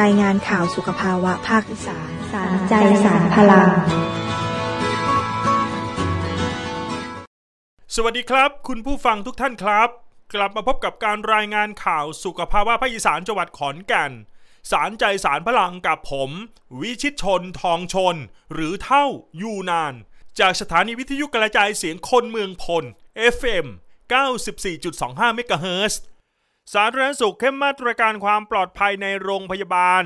รายงานข่าวสุขภาวะภาคอีสานสารใจสารพลัง สวัสดีครับ คุณผู้ฟังทุกท่านครับ กลับมาพบกับการรายงานข่าวสุขภาวะภาคอีสานจังหวัดขอนแก่นสารใจสารพลังกับผม วิชิตชนทองชนหรือเท่าอยู่นาน จากสถานีวิทยุกระจายเสียงคนเมืองพล FM 94.25เมกะเฮิร์สาธารณสุขเข้มมาตรการความปลอดภัยในโรงพยาบาล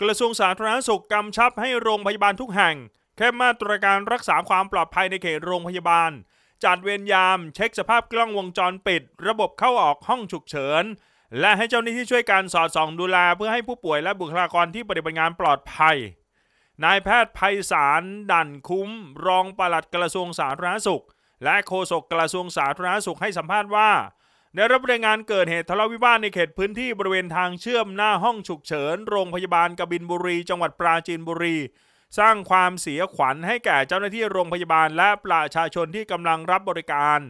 กระทรวงสาธารณสุขกำชับให้โรงพยาบาลทุกแห่งเข้มมาตรการรักษาความปลอดภัยในเขตโรงพยาบาล จัดเวรยามเช็คสภาพกล้องวงจรปิด ระบบเข้าออกห้องฉุกเฉินและให้เจ้าหน้าที่ช่วยการสอดส่องดูแลเพื่อให้ผู้ป่วยและบุคลากรที่ปฏิบัติงานปลอดภัย นายแพทย์ไพศาลดันคุ้ม รองปลัดกระทรวงสาธารณสุข และโฆษกกระทรวงสาธารณสุขให้สัมภาษณ์ว่าได้รับรายงานเกิดเหตุทะเลาะวิวาทในเขตพื้นที่บริเวณทางเชื่อมหน้าห้องฉุกเฉิน โรงพยาบาลกบินบุรี จังหวัดปราจีนบุรี สร้างความเสียขวัญให้แก่เจ้าหน้าที่โรงพยาบาลและประชาชนที่กำลังรับบริการ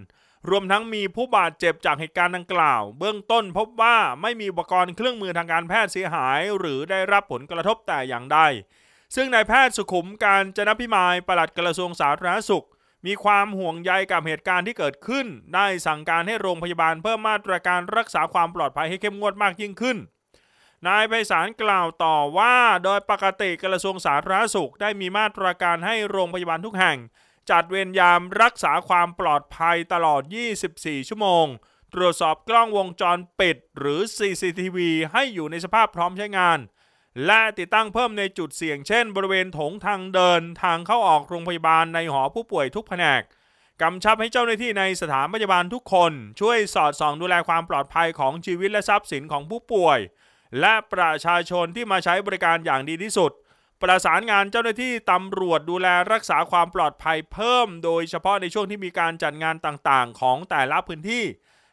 รวมทั้งมีผู้บาดเจ็บจากเหตุการณ์ดังกล่าว เบื้องต้นพบว่าไม่มีอุปกรณ์เครื่องมือทางการแพทย์เสียหาย หรือได้รับผลกระทบแต่อย่างใดซึ่งนายแพทย์สุขุมการจนพิมายปลัดกระทรวงสาธารณสุขมีความห่วงใยกับเหตุการณ์ที่เกิดขึ้น ได้สั่งการให้โรงพยาบาลเพิ่มมาตรการรักษาความปลอดภัยให้เข้มงวดมากยิ่งขึ้น นายไพศาลกล่าวต่อว่า โดยปกติกระทรวงสาธารณสุขได้มีมาตรการให้โรงพยาบาลทุกแห่งจัดเวรยามรักษาความปลอดภัยตลอด 24 ชั่วโมง ตรวจสอบกล้องวงจรปิดหรือ CCTV ให้อยู่ในสภาพพร้อมใช้งานและติดตั้งเพิ่มในจุดเสี่ยงเช่นบริเวณโถงทางเดินทางเข้าออกโรงพยาบาลในหอผู้ป่วยทุกแผนกกำชับให้เจ้าหน้าที่ในสถานพยาบาลทุกคน ช่วยสอดส่องดูแลความปลอดภัยของชีวิตและทรัพย์สินของผู้ป่วย และประชาชนที่มาใช้บริการอย่างดีที่สุด ประสานงานเจ้าหน้าที่ตำรวจดูแลรักษาความปลอดภัยเพิ่ม โดยเฉพาะในช่วงที่มีการจัดงานต่างๆ ของแต่ละพื้นที่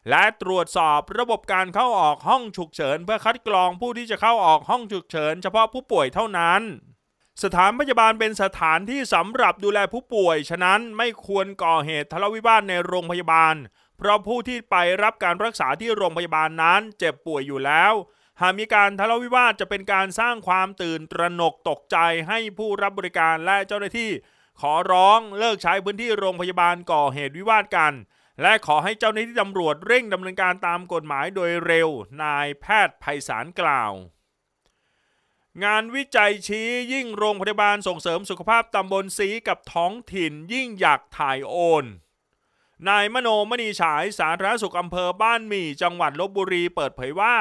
และตรวจสอบระบบการเข้าออกห้องฉุกเฉินเพื่อคัดกรองผู้ที่จะเข้าออกห้องฉุกเฉินเฉพาะผู้ป่วยเท่านั้น สถานพยาบาลเป็นสถานที่สำหรับดูแลผู้ป่วย ฉะนั้นไม่ควรก่อเหตุทะเลาะวิวาทในโรงพยาบาล เพราะผู้ที่ไปรับการรักษาที่โรงพยาบาลนั้นเจ็บป่วยอยู่แล้ว หากมีการทะเลาะวิวาทจะเป็นการสร้างความตื่นตระหนกตกใจให้ผู้รับบริการและเจ้าหน้าที่ ขอร้องเลิกใช้พื้นที่โรงพยาบาลก่อเหตุวิวาทกันและขอให้เจ้าหน้าที่ตำรวจเร่ง ดำเนินการตามกฎหมายโดยเร็ว นายแพทย์ไพศาลกล่าว งานวิจัยชี้ยิ่งโรงพยาบาลส่งเสริมสุขภาพตำบลสีกับท้องถิ่นยิ่งอยากถ่ายโอน นายมโนมณีฉายสาธารณสุขอำเภอบ้านหมี่จังหวัดลบบุรีเปิดเผยว่า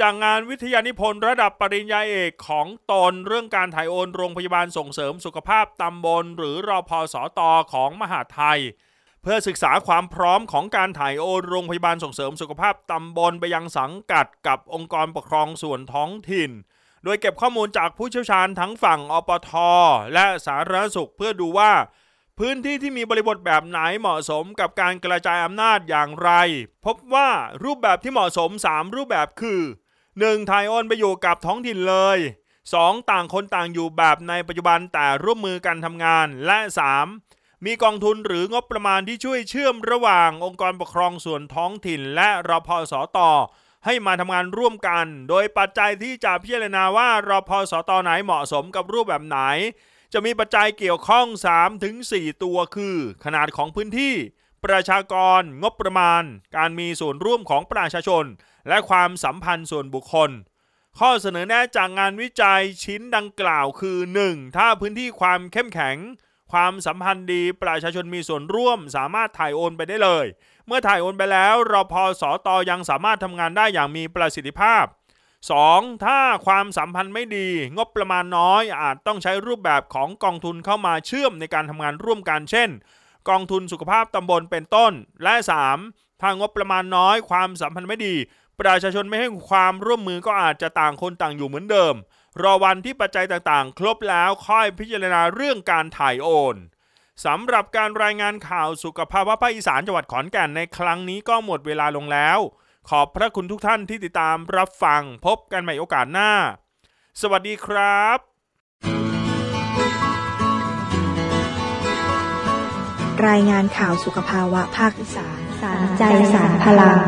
จากงานวิทยานิพนธ์ระดับปริญญาเอกของตน เรื่องการถ่ายโอนโรงพยาบาลส่งเสริมสุขภาพตำบล หรือรอพอสอตอของมหาไทยเพื่อศึกษาความพร้อมของการถ่ายโอนโรงพยาบาลส่งเสริมสุขภาพตำบลไปยังสังกัดกับองค์กรปกครองส่วนท้องถิ่น โดยเก็บข้อมูลจากผู้เชี่ยวชาญทั้งฝั่งอปท และสาธารณสุขเพื่อดูว่า พื้นที่ที่มีบริบทแบบไหนเหมาะสมกับการกระจายอำนาจอย่างไร พบว่ารูปแบบที่เหมาะสม 3 รูปแบบคือ 1. ถ่ายโอนไปอยู่กับท้องถิ่นเลย 2. ต่างคนต่างอยู่แบบในปัจจุบันแต่ร่วมมือกันทำงานและ 3. มีกองทุนหรืองบประมาณที่ช่วยเชื่อมระหว่างองค์กรปกครองส่วนท้องถิ่นและรพสตให้มาทำงานร่วมกัน โดยปัจจัยที่จะพิจารณาว่ารพสตไหนเหมาะสมกับรูปแบบไหน จะมีปัจจัยเกี่ยวข้อง 3-4 ตัวคือ ขนาดของพื้นที่ ประชากร งบประมาณ การมีส่วนร่วมของประชาชน และความสัมพันธ์ส่วนบุคคล ข้อเสนอแนะจากงานวิจัยชิ้นดังกล่าว คือ 1. ถ้าพื้นที่ความเข้มแข็งความสัมพันธ์ดี ประชาชนมีส่วนร่วม สามารถถ่ายโอนไปได้เลย เมื่อถ่ายโอนไปแล้วรพสตยังสามารถทำงานได้อย่างมีประสิทธิภาพ 2. ถ้าความสัมพันธ์ไม่ดี งบประมาณน้อยอาจต้องใช้รูปแบบของกองทุนเข้ามาเชื่อมในการทำงานร่วมกันเช่น กองทุนสุขภาพตำบลเป็นต้น และ 3. ถ้างบประมาณน้อย ความสัมพันธ์ไม่ดี ประชาชนไม่ให้ความร่วมมือก็อาจจะต่างคนต่างอยู่เหมือนเดิมรอวันที่ปัจจัยต่างๆ ครบแล้วค่อยพิจารณาเรื่องการถ่ายโอนสำหรับการรายงานข่าวสุขภาพภาคอีสานจังหวัดขอนแก่นในครั้งนี้ก็หมดเวลาลงแล้ว ขอบพระคุณทุกท่านที่ติดตามรับฟังพบกันใหม่โอกาสหน้า สวัสดีครับ รายงานข่าวสุขภาวะภาคอีสาน สารใจสารพลัง